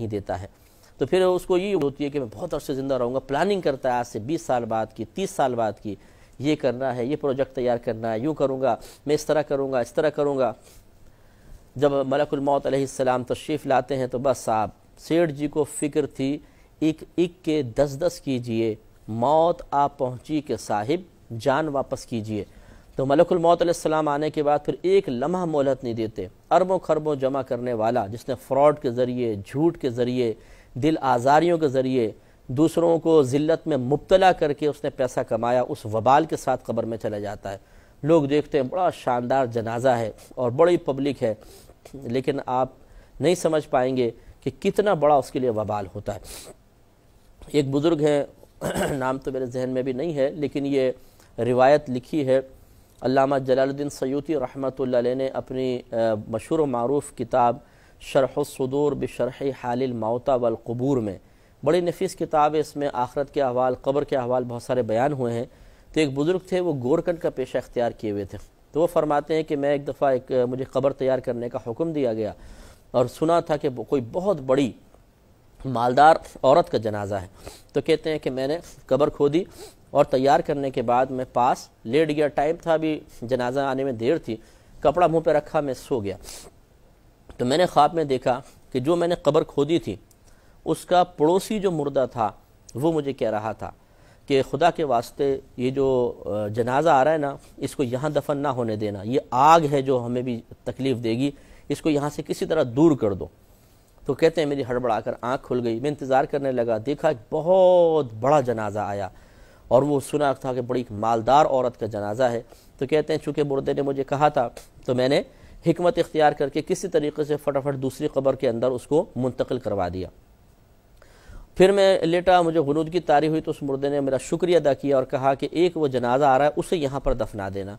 ही देता है तो फिर उसको ये होती है कि मैं बहुत अरसे ज़िंदा रहूँगा प्लानिंग करता है आज से बीस साल बाद की तीस साल बाद की ये करना है ये प्रोजेक्ट तैयार करना है यूँ करूँगा मैं इस तरह करूँगा इस तरह करूँगा जब मलकुलमौत अलैहिस्सलाम तशरीफ़ लाते हैं तो बस साहब सेठ जी को फ़िक्र थी एक एक के दस दस कीजिए मौत आ पहुँची के साहिब जान वापस कीजिए तो मलकुल मौतम आने के बाद फिर एक लम्हा मोहलत नहीं देते अरबों खरबों जमा करने वाला जिसने फ्रॉड के ज़रिए झूठ के ज़रिए दिल आज़ारियों के ज़रिए दूसरों को ज़िल्त में मुबतला करके उसने पैसा कमाया उस वबाल के साथ कब्र में चला जाता है लोग देखते हैं बड़ा शानदार जनाजा है और बड़ी पब्लिक है लेकिन आप नहीं समझ पाएंगे कि कितना बड़ा उसके लिए वबाल होता है एक बुज़ुर्ग हैं नाम तो मेरे जहन में भी नहीं है लेकिन ये रिवायत लिखी है अल्लामा जलालुद्दीन सयूती रहमत ने अपनी मशहूर मरूफ़ किताब शरहसूदूर बशरह हाल माउता कबूर में बड़ी नफीस किताब है इसमें आखरत के अहवाल कब्र के अहवाल बहुत सारे बयान हुए हैं तो एक बुज़ुर्ग थे वो गोरकंड का पेशा इख्तियार किए हुए थे तो वो फरमाते हैं कि मैं एक दफ़ा एक मुझे कब्र तैयार करने का हुक्म दिया गया और सुना था कि कोई बहुत बड़ी मालदार औरत का जनाजा है तो कहते हैं कि मैंने कब्र खोदी और तैयार करने के बाद मैं पास लेट गया टाइम था अभी जनाजा आने में देर थी कपड़ा मुंह पे रखा मैं सो गया तो मैंने ख्वाब में देखा कि जो मैंने कब्र खोदी थी उसका पड़ोसी जो मुर्दा था वो मुझे कह रहा था कि खुदा के वास्ते ये जो जनाजा आ रहा है ना इसको यहाँ दफन ना होने देना ये आग है जो हमें भी तकलीफ़ देगी इसको यहाँ से किसी तरह दूर कर दो तो कहते हैं मेरी हड़बड़ा कर आँख खुल गई मैं इंतज़ार करने लगा देखा बहुत बड़ा जनाजा आया और वो सुना था कि बड़ी मालदार औरत का जनाजा है तो कहते हैं चूँकि मुर्दे ने मुझे कहा था तो मैंने हमत इख्तियार करके किसी तरीके से फटाफट दूसरी कबर के अंदर उसको मुंतकिल करवा दिया फिर मैं लेटा मुझे गुनूद की तारी हुई तो उस मुर्दे ने मेरा शुक्रिया अदा किया और कहा कि एक वो जनाजा आ रहा है उसे यहाँ पर दफना देना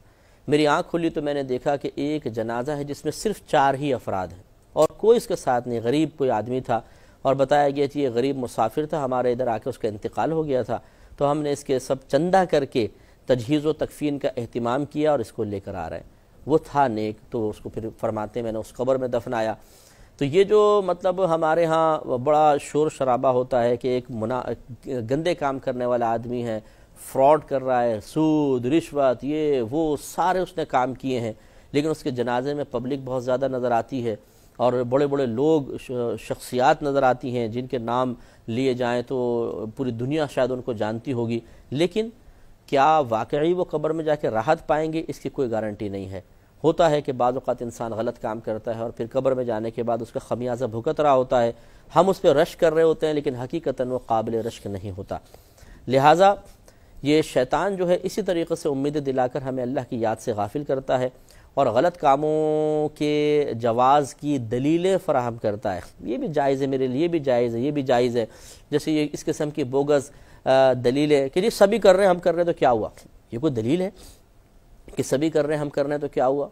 मेरी आँख खुली तो मैंने देखा कि एक जनाजा है जिसमें सिर्फ चार ही अफराद हैं और कोई इसके साथ नहीं गरीब कोई आदमी था और बताया गया कि ये गरीब मुसाफिर था हमारे इधर आके उसका इंतकाल हो गया था तो हमने इसके सब चंदा करके तजहीज़ व तकफ़ीन का अहतमाम किया और इसको लेकर आ रहे हैं वो था नेक तो उसको फिर फरमाते मैंने उस खबर में दफनाया तो ये जो मतलब हमारे यहाँ बड़ा शोर शराबा होता है कि एक मुना गंदे काम करने वाला आदमी है फ्रॉड कर रहा है सूद रिश्वत ये वो सारे उसने काम किए हैं लेकिन उसके जनाजे में पब्लिक बहुत ज़्यादा नज़र आती है और बड़े बड़े लोग शख्सियात नज़र आती हैं जिनके नाम लिए जाएँ तो पूरी दुनिया शायद उनको जानती होगी लेकिन क्या वाकई वो कब्र में जाके राहत पाएंगे इसकी कोई गारंटी नहीं है होता है कि बाज़ात इंसान गलत काम करता है और फिर कब्र में जाने के बाद उसका खमियाजा भुगत रहा होता है हम उस पर रश कर रहे होते हैं लेकिन हकीकता वो काबिल रश्क नहीं होता लिहाजा ये शैतान जो है इसी तरीके से उम्मीद दिलाकर हमें अल्लाह की याद से गाफिल करता है और गलत कामों के जवाज़ की दलीलें फराहम करता है ये भी जायज़ है मेरे लिए भी जायज़ है ये भी जायज़ है जैसे ये इस किस्म की बोगस दलीलें कि जी सभी कर रहे हैं हम कर रहे हैं तो क्या हुआ ये कोई दलील है कि सभी कर रहे हैं हम कर रहे हैं तो क्या हुआ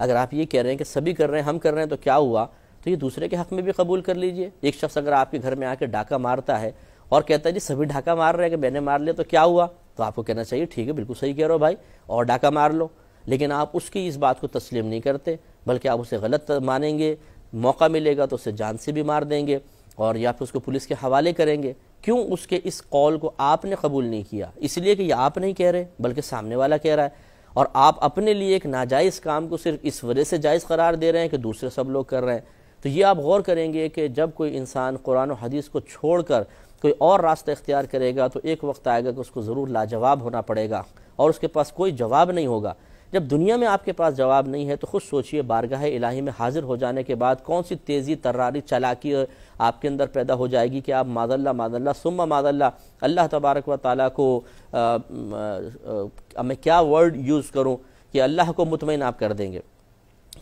अगर आप ये कह रहे हैं कि सभी कर रहे हैं हम कर रहे हैं तो क्या हुआ तो ये दूसरे के हक़ में भी कबूल कर लीजिए एक शख्स अगर आपके घर में आकर डाका मारता है और कहता है जी सभी ढाका मार रहे हैं कि मैंने मार लिया तो क्या हुआ तो आपको कहना चाहिए ठीक है बिल्कुल सही कह रहे हो भाई और डाका मार लो लेकिन आप उसकी इस बात को तस्लीम नहीं करते बल्कि आप उसे गलत मानेंगे मौका मिलेगा तो उसे जान से भी मार देंगे और या फिर उसको पुलिस के हवाले करेंगे क्यों उसके इस कॉल को आपने कबूल नहीं किया इसलिए कि यह आप नहीं कह रहे बल्कि सामने वाला कह रहा है और आप अपने लिए एक नाजायज़ काम को सिर्फ इस वजह से जायज़ करार दे रहे हैं कि दूसरे सब लोग कर रहे हैं तो ये आप गौर करेंगे कि जब कोई इंसान कुरान और हदीस को छोड़कर कोई और रास्ता इख्तियार करेगा तो एक वक्त आएगा कि उसको ज़रूर लाजवाब होना पड़ेगा और उसके पास कोई जवाब नहीं होगा जब दुनिया में आपके पास जवाब नहीं है तो खुद सोचिए बारगाह इलाही में हाजिर हो जाने के बाद कौन सी तेज़ी तर्रारी चलाकी आपके अंदर पैदा हो जाएगी कि आप माजल्ला माजल्ला सुम्मा माजल्ला अल्लाह तबारक व ताला को मैं क्या वर्ड यूज़ करूँ कि अल्लाह को मुतमिन आप कर देंगे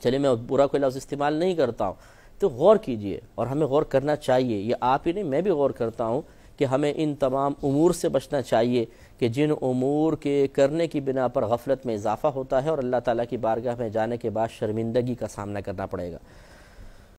चलिए मैं बुरा कोई लफ्ज़ इस्तेमाल नहीं करता हूँ तो गौर कीजिए और हमें गौर करना चाहिए ये आप ही नहीं मैं भी गौर करता हूँ कि हमें इन तमाम उमूर से बचना चाहिए कि जिन अमूर के करने की बिना पर गफलत में इजाफा होता है और अल्लाह ताला की बारगाह में जाने के बाद शर्मिंदगी का सामना करना पड़ेगा